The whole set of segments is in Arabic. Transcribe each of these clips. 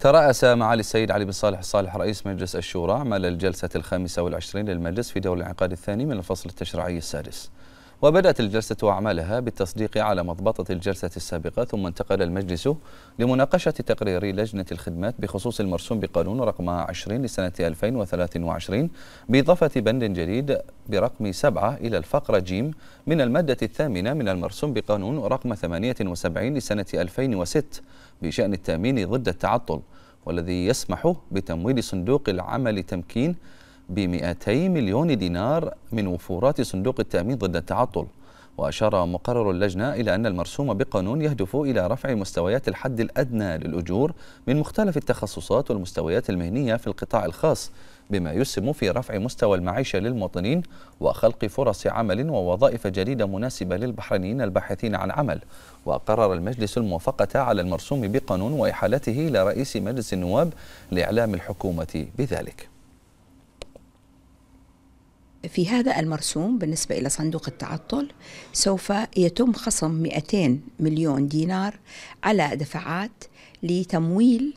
ترأس معالي السيد علي بن صالح الصالح رئيس مجلس الشورى عمل الجلسة الخامسة والعشرين للمجلس في دور الانعقاد الثاني من الفصل التشريعي السادس وبدأت الجلسة أعمالها بالتصديق على مضبطة الجلسة السابقة ثم انتقل المجلس لمناقشة تقرير لجنة الخدمات بخصوص المرسوم بقانون رقم 20 لسنة 2023 بإضافة بند جديد برقم 7 إلى الفقرة جيم من المادة الثامنة من المرسوم بقانون رقم 78 لسنة 2006 بشأن التأمين ضد التعطل والذي يسمح بتمويل صندوق العمل تمكين ب 200 مليون دينار من وفورات صندوق التأمين ضد التعطل وأشار مقرر اللجنة إلى أن المرسوم بقانون يهدف إلى رفع مستويات الحد الأدنى للأجور من مختلف التخصصات والمستويات المهنية في القطاع الخاص بما يسهم في رفع مستوى المعيشة للمواطنين وخلق فرص عمل ووظائف جديدة مناسبة للبحرينيين الباحثين عن عمل وقرر المجلس الموافقة على المرسوم بقانون وإحالته إلى رئيس مجلس النواب لإعلام الحكومة بذلك في هذا المرسوم بالنسبة إلى صندوق التعطل سوف يتم خصم 200 مليون دينار على دفعات لتمويل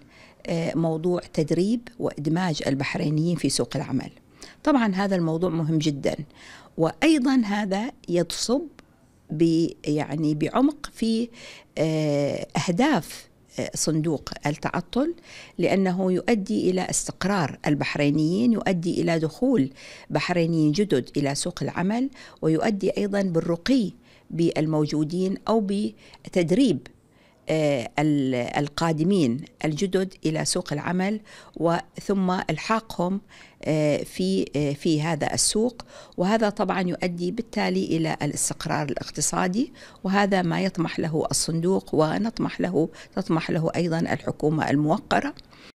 آه، موضوع تدريب وإدماج البحرينيين في سوق العمل طبعا هذا الموضوع مهم جدا وأيضا هذا يتصب يعني بعمق في آه، أهداف صندوق التعطل لأنه يؤدي إلى استقرار البحرينيين يؤدي إلى دخول بحرينيين جدد إلى سوق العمل ويؤدي أيضا بالرقي بالموجودين أو بتدريب آه، القادمين الجدد الى سوق العمل وثم الحاقهم آه، في آه، في هذا السوق وهذا طبعا يؤدي بالتالي الى الاستقرار الاقتصادي وهذا ما يطمح له الصندوق ونطمح له تطمح له ايضا الحكومه الموقره